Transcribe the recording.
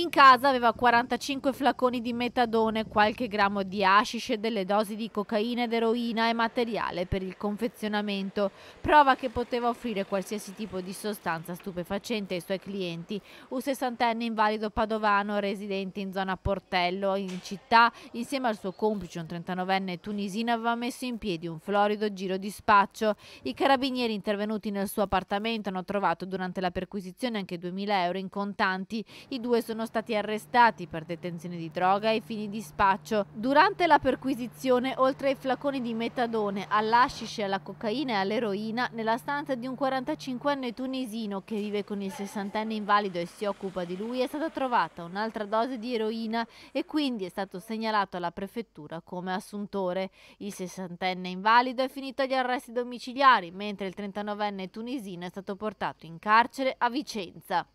In casa aveva 45 flaconi di metadone, qualche grammo di hashish, delle dosi di cocaina ed eroina e materiale per il confezionamento, prova che poteva offrire qualsiasi tipo di sostanza stupefacente ai suoi clienti. Un sessantenne invalido padovano residente in zona Portello, in città, insieme al suo complice, un 39enne tunisino, aveva messo in piedi un florido giro di spaccio. I carabinieri intervenuti nel suo appartamento hanno trovato durante la perquisizione anche 2.000 euro in contanti. I due sono stati arrestati per detenzione di droga e fini di spaccio. Durante la perquisizione, oltre ai flaconi di metadone, all'ascice, alla cocaina e all'eroina, nella stanza di un 45enne tunisino che vive con il 60enne invalido e si occupa di lui, è stata trovata un'altra dose di eroina e quindi è stato segnalato alla prefettura come assuntore. Il 60enne invalido è finito agli arresti domiciliari, mentre il 39enne tunisino è stato portato in carcere a Vicenza.